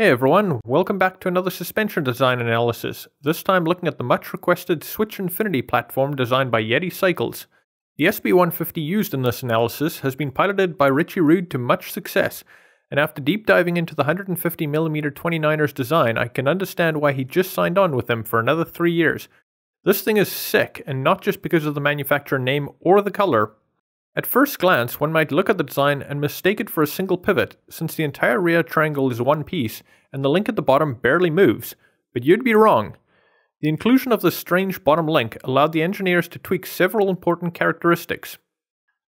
Hey everyone, welcome back to another suspension design analysis, this time looking at the much requested Switch Infinity platform designed by Yeti Cycles. The SB150 used in this analysis has been piloted by Richie Rude to much success, and after deep diving into the 150mm 29ers design, I can understand why he just signed on with them for another 3 years. This thing is sick, and not just because of the manufacturer name or the color, at first glance, one might look at the design and mistake it for a single pivot, since the entire rear triangle is one piece and the link at the bottom barely moves, but you'd be wrong. The inclusion of this strange bottom link allowed the engineers to tweak several important characteristics.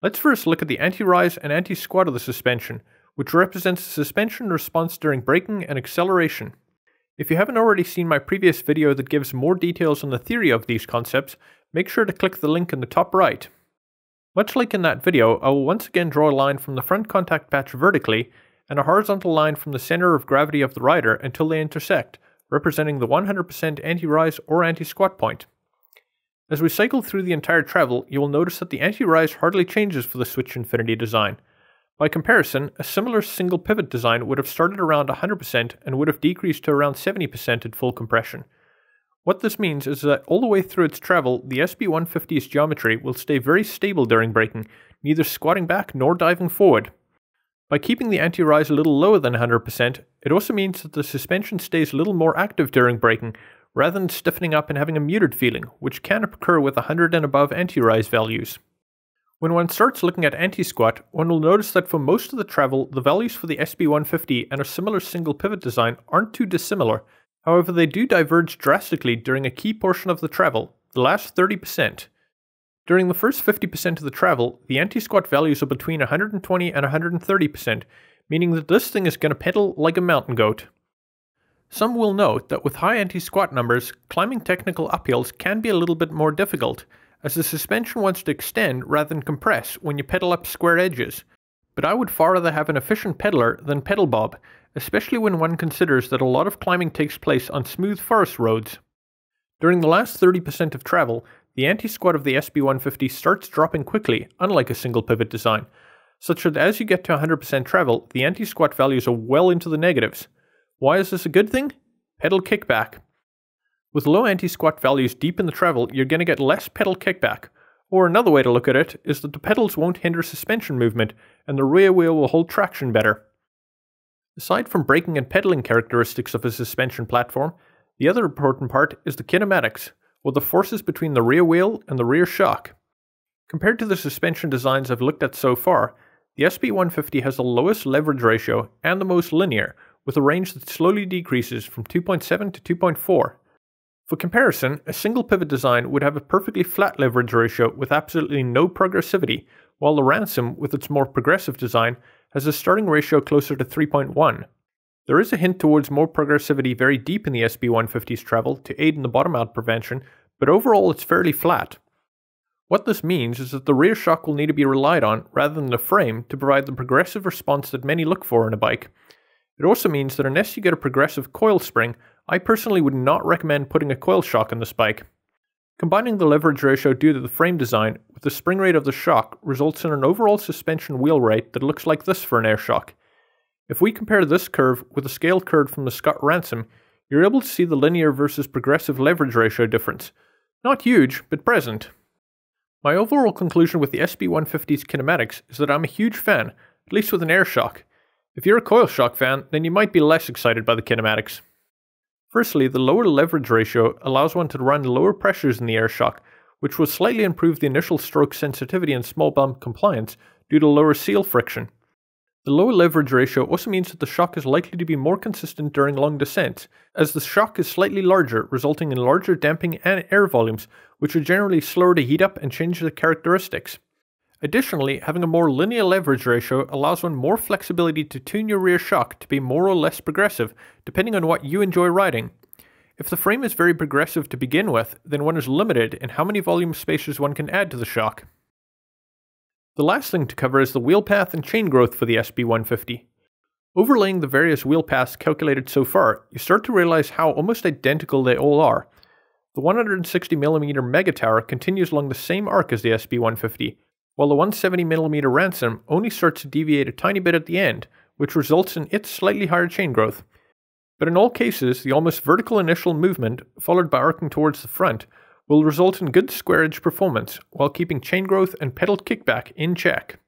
Let's first look at the anti-rise and anti-squat of the suspension, which represents the suspension response during braking and acceleration. If you haven't already seen my previous video that gives more details on the theory of these concepts, make sure to click the link in the top right. Much like in that video, I will once again draw a line from the front contact patch vertically and a horizontal line from the center of gravity of the rider until they intersect, representing the 100% anti-rise or anti-squat point. As we cycle through the entire travel, you will notice that the anti-rise hardly changes for the Switch Infinity design. By comparison, a similar single pivot design would have started around 100% and would have decreased to around 70% at full compression. What this means is that all the way through its travel, the SB-150's geometry will stay very stable during braking, neither squatting back nor diving forward. By keeping the anti-rise a little lower than 100%, it also means that the suspension stays a little more active during braking, rather than stiffening up and having a muted feeling, which can occur with 100 and above anti-rise values. When one starts looking at anti-squat, one will notice that for most of the travel, the values for the SB150 and a similar single pivot design aren't too dissimilar, However, they do diverge drastically during a key portion of the travel, the last 30%. During the first 50% of the travel, the anti-squat values are between 120 and 130%, meaning that this thing is going to pedal like a mountain goat. Some will note that with high anti-squat numbers, climbing technical uphills can be a little bit more difficult, as the suspension wants to extend rather than compress when you pedal up square edges. But I would far rather have an efficient pedaler than pedal bob, especially when one considers that a lot of climbing takes place on smooth forest roads. During the last 30% of travel, the anti-squat of the SB150 starts dropping quickly, unlike a single pivot design, such that as you get to 100% travel, the anti-squat values are well into the negatives. Why is this a good thing? Pedal kickback. With low anti-squat values deep in the travel, you're going to get less pedal kickback. Or another way to look at it is that the pedals won't hinder suspension movement, and the rear wheel will hold traction better. Aside from braking and pedaling characteristics of a suspension platform, the other important part is the kinematics, or the forces between the rear wheel and the rear shock. Compared to the suspension designs I've looked at so far, the SB150 has the lowest leverage ratio and the most linear, with a range that slowly decreases from 2.7 to 2.4. For comparison, a single pivot design would have a perfectly flat leverage ratio with absolutely no progressivity, while the Ransom, with its more progressive design, has a starting ratio closer to 3.1. There is a hint towards more progressivity very deep in the SB 150's travel to aid in the bottom out prevention, but overall it's fairly flat. What this means is that the rear shock will need to be relied on rather than the frame to provide the progressive response that many look for in a bike. It also means that unless you get a progressive coil spring, I personally would not recommend putting a coil shock on this bike. Combining the leverage ratio due to the frame design the spring rate of the shock results in an overall suspension wheel rate that looks like this for an air shock. If we compare this curve with a scale curve from the Scott Ransom, you're able to see the linear versus progressive leverage ratio difference. Not huge, but present. My overall conclusion with the SB150's kinematics is that I'm a huge fan, at least with an air shock. If you're a coil shock fan, then you might be less excited by the kinematics. Firstly, the lower leverage ratio allows one to run lower pressures in the air shock, which will slightly improve the initial stroke sensitivity and small bump compliance due to lower seal friction. The lower leverage ratio also means that the shock is likely to be more consistent during long descents, as the shock is slightly larger, resulting in larger damping and air volumes, which are generally slower to heat up and change the characteristics. Additionally, having a more linear leverage ratio allows one more flexibility to tune your rear shock to be more or less progressive, depending on what you enjoy riding. If the frame is very progressive to begin with, then one is limited in how many volume spacers one can add to the shock. The last thing to cover is the wheel path and chain growth for the SB150. Overlaying the various wheel paths calculated so far, you start to realize how almost identical they all are. The 160mm Megatower continues along the same arc as the SB150, while the 170mm Ransom only starts to deviate a tiny bit at the end, which results in its slightly higher chain growth. But in all cases, the almost vertical initial movement, followed by arcing towards the front, will result in good square edge performance while keeping chain growth and pedal kickback in check.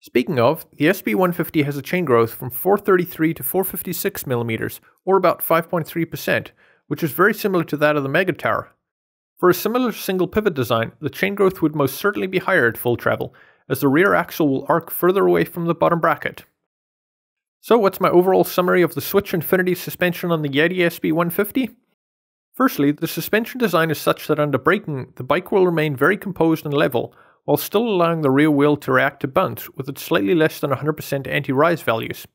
Speaking of, the SB150 has a chain growth from 433 to 456 mm, or about 5.3%, which is very similar to that of the Mega Tower. For a similar single pivot design, the chain growth would most certainly be higher at full travel, as the rear axle will arc further away from the bottom bracket. So what's my overall summary of the Switch Infinity suspension on the Yeti SB150? Firstly, the suspension design is such that under braking, the bike will remain very composed and level, while still allowing the rear wheel to react to bumps with its slightly less than 100% anti-rise values.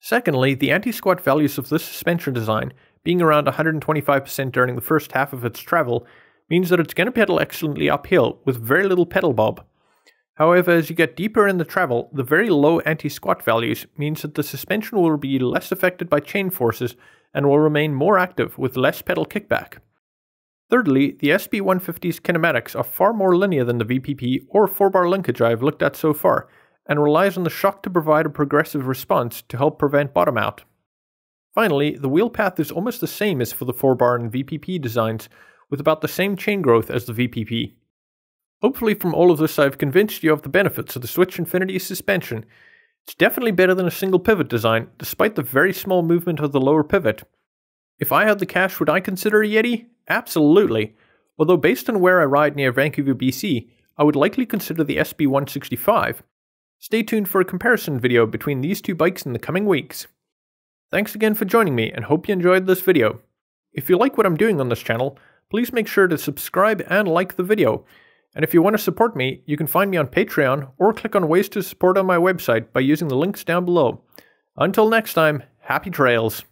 Secondly, the anti-squat values of this suspension design, being around 125% during the first half of its travel, means that it's going to pedal excellently uphill with very little pedal bob, However, as you get deeper in the travel, the very low anti-squat values means that the suspension will be less affected by chain forces and will remain more active with less pedal kickback. Thirdly, the SB150's kinematics are far more linear than the VPP or 4-bar linkage I have looked at so far, and relies on the shock to provide a progressive response to help prevent bottom out. Finally, the wheel path is almost the same as for the 4-bar and VPP designs, with about the same chain growth as the VPP. Hopefully from all of this I've convinced you of the benefits of the Switch Infinity suspension. It's definitely better than a single pivot design, despite the very small movement of the lower pivot. If I had the cash, would I consider a Yeti? Absolutely. Although based on where I ride near Vancouver, BC, I would likely consider the SB165. Stay tuned for a comparison video between these two bikes in the coming weeks. Thanks again for joining me and hope you enjoyed this video. If you like what I'm doing on this channel, please make sure to subscribe and like the video. And if you want to support me, you can find me on Patreon or click on ways to support on my website by using the links down below. Until next time, happy trails.